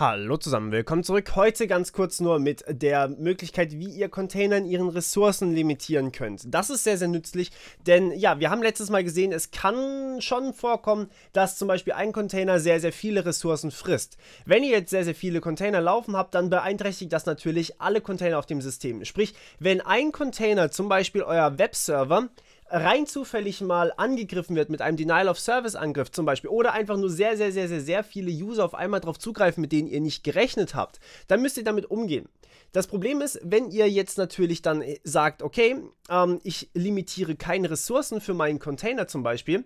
Hallo zusammen, willkommen zurück. Heute ganz kurz nur mit der Möglichkeit, wie ihr Container in ihren Ressourcen limitieren könnt. Das ist sehr, sehr nützlich, denn ja, wir haben letztes Mal gesehen, es kann schon vorkommen, dass zum Beispiel ein Container sehr, sehr viele Ressourcen frisst. Wenn ihr jetzt sehr, sehr viele Container laufen habt, dann beeinträchtigt das natürlich alle Container auf dem System. Sprich, wenn ein Container zum Beispiel euer Webserver rein zufällig mal angegriffen wird mit einem Denial of Service Angriff zum Beispiel oder einfach nur sehr, sehr, sehr, sehr, sehr viele User auf einmal drauf zugreifen, mit denen ihr nicht gerechnet habt, dann müsst ihr damit umgehen. Das Problem ist, wenn ihr jetzt natürlich dann äh, sagt, okay, ähm, ich limitiere keine Ressourcen für meinen Container zum Beispiel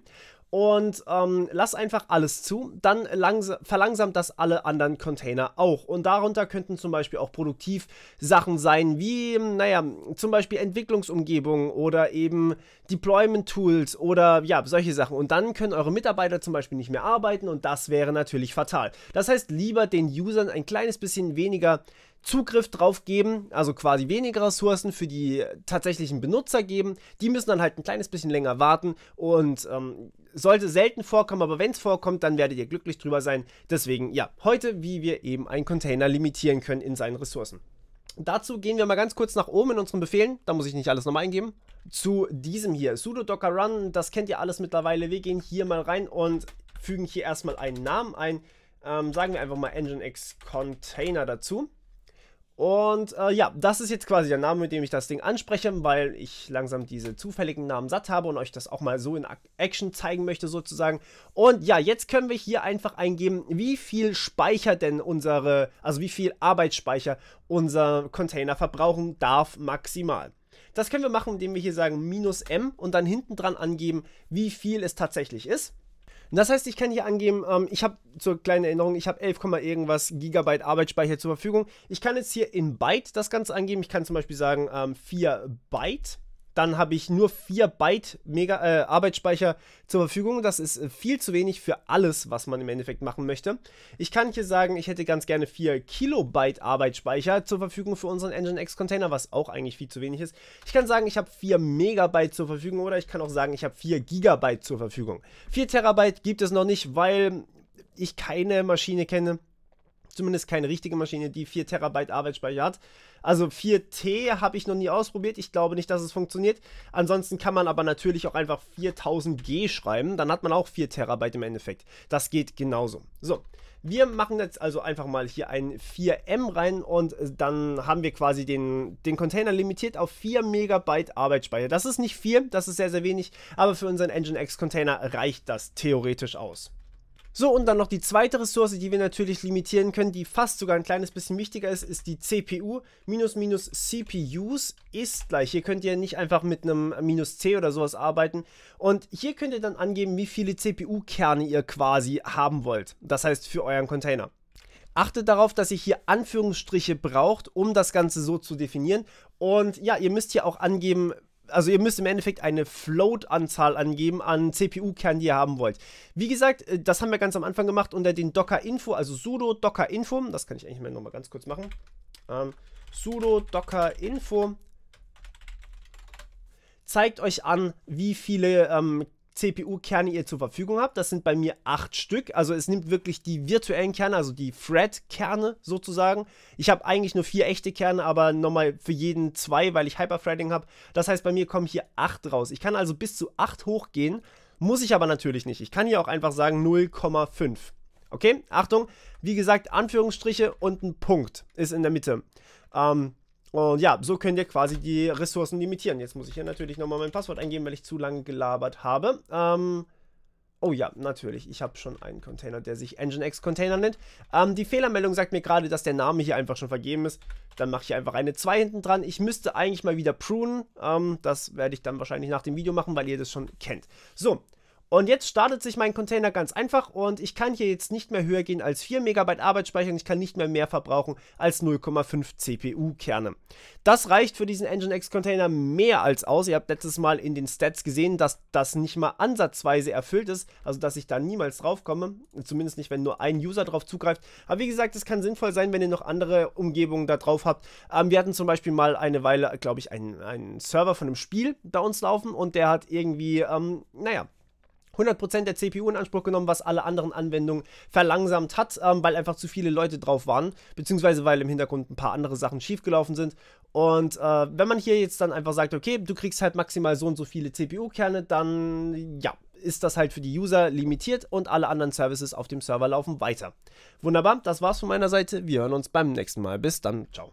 und ähm, lass einfach alles zu, dann verlangsamt das alle anderen Container auch. Und darunter könnten zum Beispiel auch produktiv Sachen sein, wie, naja, zum Beispiel Entwicklungsumgebungen oder eben Deployment-Tools oder ja, solche Sachen. Und dann können eure Mitarbeiter zum Beispiel nicht mehr arbeiten und das wäre natürlich fatal. Das heißt, lieber den Usern ein kleines bisschen weniger Zugriff drauf geben, also quasi weniger Ressourcen für die tatsächlichen Benutzer geben. Die müssen dann halt ein kleines bisschen länger warten und ähm, sollte selten vorkommen, aber wenn es vorkommt, dann werdet ihr glücklich drüber sein. Deswegen, ja, heute, wie wir eben einen Container limitieren können in seinen Ressourcen. Dazu gehen wir mal ganz kurz nach oben in unseren Befehlen. Da muss ich nicht alles nochmal eingeben. Zu diesem hier, sudo docker run, das kennt ihr alles mittlerweile. Wir gehen hier mal rein und fügen hier erstmal einen Namen ein. Ähm, sagen wir einfach mal nginx container dazu. Und äh, ja, das ist jetzt quasi der Name, mit dem ich das Ding anspreche, weil ich langsam diese zufälligen Namen satt habe und euch das auch mal so in Action zeigen möchte sozusagen. Und ja, jetzt können wir hier einfach eingeben, wie viel Speicher denn unsere, also wie viel Arbeitsspeicher unser Container verbrauchen darf maximal. Das können wir machen, indem wir hier sagen minus m und dann hinten dran angeben, wie viel es tatsächlich ist. Und das heißt, ich kann hier angeben, ähm, ich habe zur kleinen Erinnerung, ich habe 11, irgendwas Gigabyte Arbeitsspeicher zur Verfügung. Ich kann jetzt hier in Byte das Ganze angeben. Ich kann zum Beispiel sagen ähm, 4 Byte dann habe ich nur 4 Byte Mega, äh, Arbeitsspeicher zur Verfügung. Das ist äh, viel zu wenig für alles, was man im Endeffekt machen möchte. Ich kann hier sagen, ich hätte ganz gerne 4 Kilobyte Arbeitsspeicher zur Verfügung für unseren Nginx Container, was auch eigentlich viel zu wenig ist. Ich kann sagen, ich habe 4 Megabyte zur Verfügung oder ich kann auch sagen, ich habe 4 Gigabyte zur Verfügung. 4 Terabyte gibt es noch nicht, weil ich keine Maschine kenne, zumindest keine richtige Maschine, die 4 Terabyte Arbeitsspeicher hat. Also 4T habe ich noch nie ausprobiert. Ich glaube nicht, dass es funktioniert. Ansonsten kann man aber natürlich auch einfach 4000G schreiben. Dann hat man auch 4 Terabyte im Endeffekt. Das geht genauso. So, wir machen jetzt also einfach mal hier ein 4M rein und dann haben wir quasi den, den Container limitiert auf 4 Megabyte Arbeitsspeicher. Das ist nicht viel, das ist sehr, sehr wenig, aber für unseren Nginx Container reicht das theoretisch aus. So, und dann noch die zweite Ressource, die wir natürlich limitieren können, die fast sogar ein kleines bisschen wichtiger ist, ist die CPU. Minus minus CPUs ist gleich. Hier könnt ihr nicht einfach mit einem minus C oder sowas arbeiten. Und hier könnt ihr dann angeben, wie viele CPU-Kerne ihr quasi haben wollt. Das heißt für euren Container. Achtet darauf, dass ihr hier Anführungsstriche braucht, um das Ganze so zu definieren. Und ja, ihr müsst hier auch angeben, also ihr müsst im Endeffekt eine Float-Anzahl angeben an CPU-Kernen, die ihr haben wollt. Wie gesagt, äh, das haben wir ganz am Anfang gemacht unter den Docker-Info, also sudo docker-info, das kann ich eigentlich mal nochmal ganz kurz machen, ähm, sudo docker-info zeigt euch an, wie viele ähm, CPU-Kerne ihr zur Verfügung habt. Das sind bei mir acht Stück. Also es nimmt wirklich die virtuellen Kerne, also die Thread-Kerne sozusagen. Ich habe eigentlich nur vier echte Kerne, aber nochmal für jeden zwei, weil ich Hyperthreading habe. Das heißt, bei mir kommen hier acht raus. Ich kann also bis zu acht hochgehen, muss ich aber natürlich nicht. Ich kann hier auch einfach sagen 0,5. Okay, Achtung, wie gesagt, Anführungsstriche und ein Punkt ist in der Mitte. Ähm, und ja, so könnt ihr quasi die Ressourcen limitieren. Jetzt muss ich hier natürlich nochmal mein Passwort eingeben, weil ich zu lange gelabert habe. Ähm, oh ja, natürlich. Ich habe schon einen Container, der sich Nginx Container nennt. Ähm, die Fehlermeldung sagt mir gerade, dass der Name hier einfach schon vergeben ist. Dann mache ich einfach eine 2 hinten dran. Ich müsste eigentlich mal wieder prunen. Ähm, das werde ich dann wahrscheinlich nach dem Video machen, weil ihr das schon kennt. So, und jetzt startet sich mein Container ganz einfach und ich kann hier jetzt nicht mehr höher gehen als 4 MB Arbeitsspeicher und ich kann nicht mehr mehr verbrauchen als 0,5 CPU-Kerne. Das reicht für diesen Nginx Container mehr als aus. Ihr habt letztes Mal in den Stats gesehen, dass das nicht mal ansatzweise erfüllt ist, also dass ich da niemals drauf komme, zumindest nicht, wenn nur ein User drauf zugreift. Aber wie gesagt, es kann sinnvoll sein, wenn ihr noch andere Umgebungen da drauf habt. Ähm, wir hatten zum Beispiel mal eine Weile, glaube ich, einen, einen Server von einem Spiel bei uns laufen und der hat irgendwie, ähm, naja, 100% der CPU in Anspruch genommen, was alle anderen Anwendungen verlangsamt hat, ähm, weil einfach zu viele Leute drauf waren, beziehungsweise weil im Hintergrund ein paar andere Sachen schiefgelaufen sind. Und äh, wenn man hier jetzt dann einfach sagt, okay, du kriegst halt maximal so und so viele CPU-Kerne, dann ja, ist das halt für die User limitiert und alle anderen Services auf dem Server laufen weiter. Wunderbar, das war's von meiner Seite. Wir hören uns beim nächsten Mal. Bis dann, ciao.